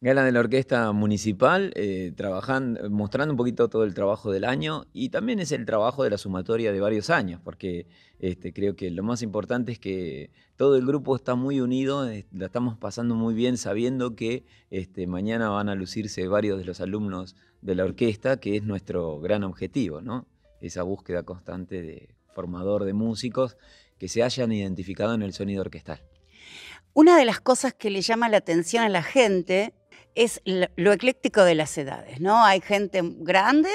Gala de la Orquesta Municipal, eh, eh, mostrando un poquito todo el trabajo del año y también es el trabajo de la sumatoria de varios años, porque este, creo que lo más importante es que todo el grupo está muy unido, eh, la estamos pasando muy bien sabiendo que este, mañana van a lucirse varios de los alumnos de la orquesta, que es nuestro gran objetivo, ¿no? esa búsqueda constante de formador de músicos que se hayan identificado en el sonido orquestal. Una de las cosas que le llama la atención a la gente es lo, ecléctico de las edades, ¿no? Hay gente grande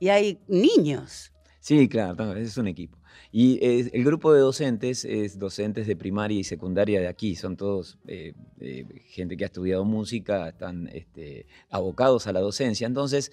y hay niños. Sí, claro, es un equipo. Y eh, el grupo de docentes es docentes de primaria y secundaria de aquí, son todos eh, eh, gente que ha estudiado música, están este, abocados a la docencia. Entonces,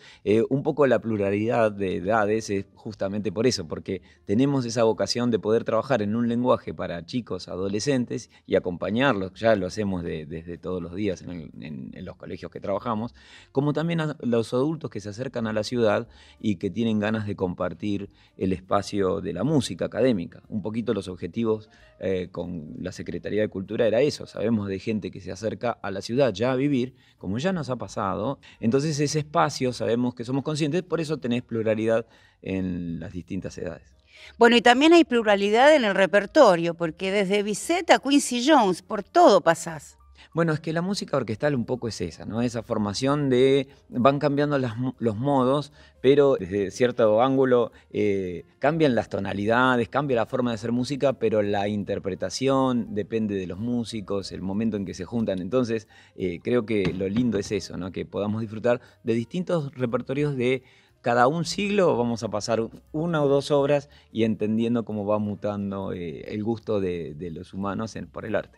un poco la pluralidad de edades es justamente por eso, porque tenemos esa vocación de poder trabajar en un lenguaje para chicos, adolescentes y acompañarlos, ya lo hacemos desde todos los días en, en los colegios que trabajamos, como también a los adultos que se acercan a la ciudad y que tienen ganas de compartir el espacio de la música académica. Un poquito los objetivos eh, con la Secretaría de Cultura era eso. Sabemos de gente que se acerca a la ciudad ya a vivir, como ya nos ha pasado. Entonces ese espacio sabemos que somos conscientes, por eso tenés pluralidad en las distintas edades. Bueno, y también hay pluralidad en el repertorio, porque desde Bizet a Quincy Jones, por todo pasás. Bueno, es que la música orquestal un poco es esa, ¿no? Esa formación de van cambiando los modos, pero desde cierto ángulo eh, cambian las tonalidades, cambia la forma de hacer música, pero la interpretación depende de los músicos, el momento en que se juntan. Entonces, eh, creo que lo lindo es eso, ¿no? Que podamos disfrutar de distintos repertorios de cada un siglo vamos a pasar una o dos obras y entendiendo cómo va mutando eh, el gusto de, los humanos por el arte.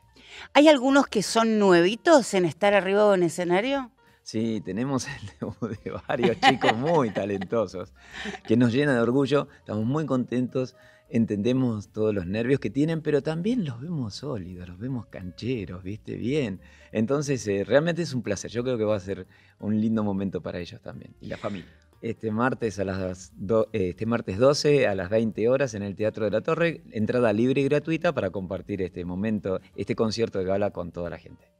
¿Hay algunos que son nuevitos en estar arriba en un escenario? Sí, tenemos el debut de varios chicos muy talentosos que nos llena de orgullo. Estamos muy contentos, entendemos todos los nervios que tienen, pero también los vemos sólidos, los vemos cancheros, ¿viste? Bien. Entonces, eh, realmente es un placer. Yo creo que va a ser un lindo momento para ellos también y la familia. Este martes, a las este martes 12 a las 20 horas en el Teatro de la Torre, entrada libre y gratuita para compartir este momento, este concierto de gala con toda la gente.